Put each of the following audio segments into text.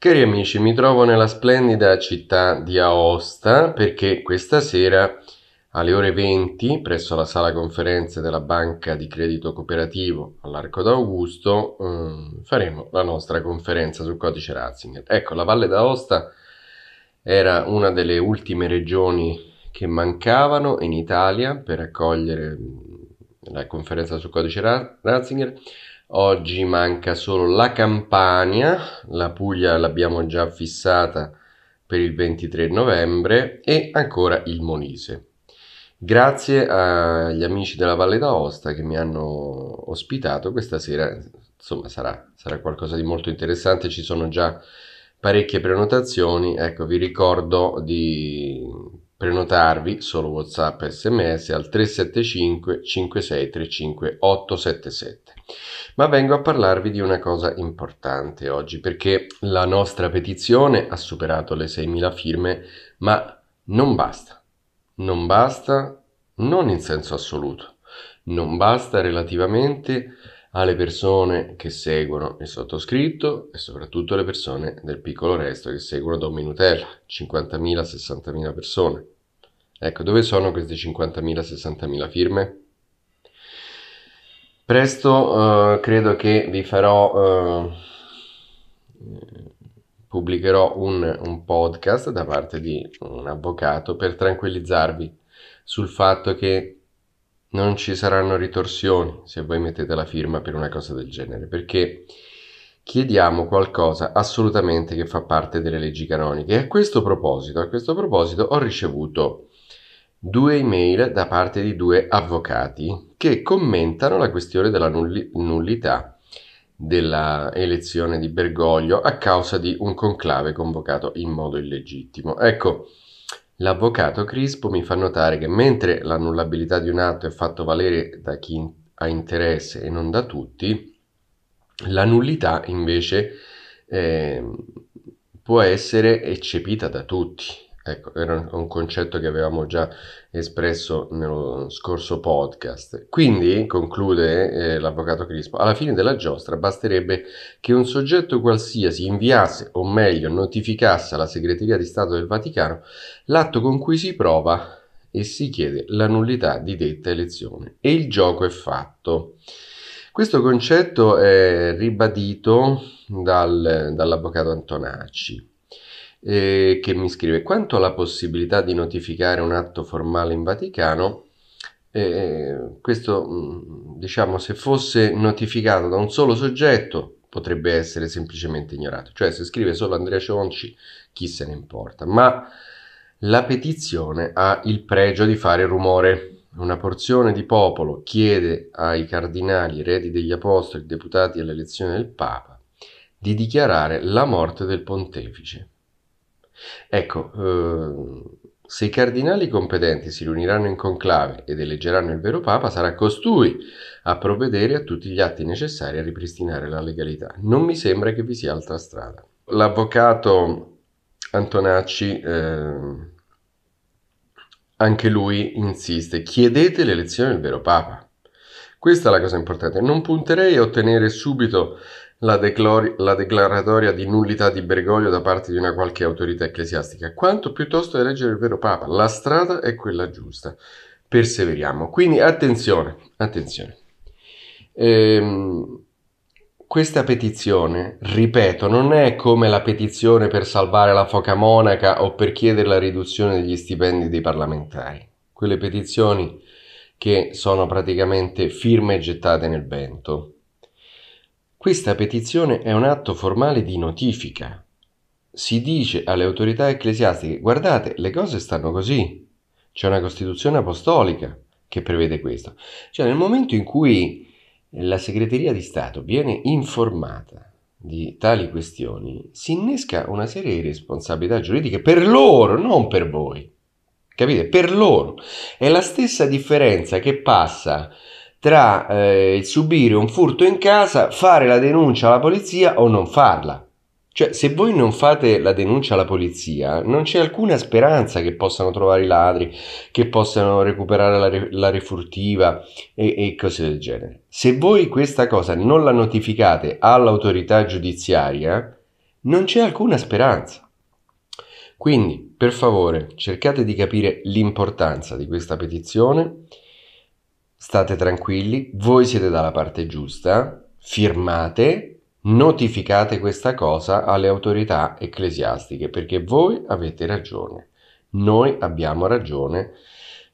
Cari amici, mi trovo nella splendida città di Aosta perché questa sera alle ore 20 presso la sala conferenze della Banca di Credito Cooperativo all'Arco d'Augusto um, faremo la nostra conferenza sul codice Ratzinger. Ecco, la Valle d'Aosta era una delle ultime regioni che mancavano in Italia per accogliere mm, la conferenza sul codice Ratzinger Oggi manca solo la Campania, la Puglia l'abbiamo già fissata per il 23 novembre e ancora il Molise. Grazie agli amici della Valle d'Aosta che mi hanno ospitato questa sera, insomma sarà, sarà qualcosa di molto interessante, ci sono già parecchie prenotazioni, ecco vi ricordo di Prenotarvi, solo WhatsApp e SMS, al 375 5635 877. Ma vengo a parlarvi di una cosa importante oggi, perché la nostra petizione ha superato le 6.000 firme, ma non basta. Non basta, non in senso assoluto. Non basta relativamente alle persone che seguono il sottoscritto e soprattutto alle persone del piccolo resto che seguono Don Minutella, 50.000-60.000 persone. Ecco, dove sono queste 50.000-60.000 firme? Presto eh, credo che vi farò, eh, pubblicherò un, un podcast da parte di un avvocato per tranquillizzarvi sul fatto che non ci saranno ritorsioni se voi mettete la firma per una cosa del genere, perché chiediamo qualcosa assolutamente che fa parte delle leggi canoniche. E a questo proposito, a questo proposito ho ricevuto due email da parte di due avvocati che commentano la questione della nulli- nullità della elezione di Bergoglio a causa di un conclave convocato in modo illegittimo. Ecco, L'avvocato Crispo mi fa notare che mentre l'annullabilità di un atto è fatto valere da chi ha interesse e non da tutti, la nullità invece eh, può essere eccepita da tutti Ecco, era un concetto che avevamo già espresso nello scorso podcast. Quindi, conclude eh, l'avvocato Crispo, alla fine della giostra basterebbe che un soggetto qualsiasi inviasse, o meglio, notificasse alla segreteria di Stato del Vaticano l'atto con cui si prova e si chiede la nullità di detta elezione. E il gioco è fatto. Questo concetto è ribadito dal, dall'avvocato Antonacci eh, che mi scrive quanto alla possibilità di notificare un atto formale in Vaticano, eh, questo mm, diciamo se fosse notificato da un solo soggetto potrebbe essere semplicemente ignorato, cioè se scrive solo Andrea Cionci chi se ne importa, ma la petizione ha il pregio di fare rumore. Una porzione di popolo chiede ai cardinali, eredi degli apostoli, deputati all'elezione del Papa, di dichiarare la morte del pontefice. Ecco, eh, se i cardinali competenti si riuniranno in conclave ed eleggeranno il vero Papa, sarà costui a provvedere a tutti gli atti necessari a ripristinare la legalità. Non mi sembra che vi sia altra strada. L'avvocato Antonacci, eh, anche lui insiste, chiedete l'elezione del vero Papa. Questa è la cosa importante. Non punterei a ottenere subito la, la, declaratoria di nullità di Bergoglio da parte di una qualche autorità ecclesiastica, quanto piuttosto eleggere il vero Papa. La strada è quella giusta. Perseveriamo. Quindi attenzione, attenzione. Ehm, questa petizione, ripeto, non è come la petizione per salvare la foca monaca o per chiedere la riduzione degli stipendi dei parlamentari. Quelle petizioni che sono praticamente firme gettate nel vento. Questa petizione è un atto formale di notifica. Si dice alle autorità ecclesiastiche, guardate, le cose stanno così. C'è una Costituzione apostolica che prevede questo. Cioè nel momento in cui la segreteria di Stato viene informata di tali questioni, si innesca una serie di responsabilità giuridiche per loro, non per voi. Capite? Per loro. È la stessa differenza che passa tra eh, subire un furto in casa, fare la denuncia alla polizia o non farla. Cioè, se voi non fate la denuncia alla polizia, non c'è alcuna speranza che possano trovare i ladri, che possano recuperare la, re, la refurtiva e, e cose del genere. Se voi questa cosa non la notificate all'autorità giudiziaria, non c'è alcuna speranza. Quindi, per favore, cercate di capire l'importanza di questa petizione state tranquilli, voi siete dalla parte giusta, firmate, notificate questa cosa alle autorità ecclesiastiche perché voi avete ragione, noi abbiamo ragione,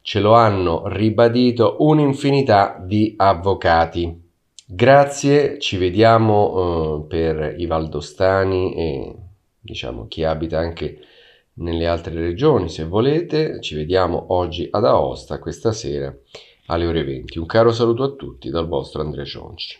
ce lo hanno ribadito un'infinità di avvocati. Grazie, ci vediamo eh, per i valdostani e diciamo chi abita anche nelle altre regioni se volete, ci vediamo oggi ad Aosta questa sera alle ore 20. Un caro saluto a tutti dal vostro Andrea Cionci.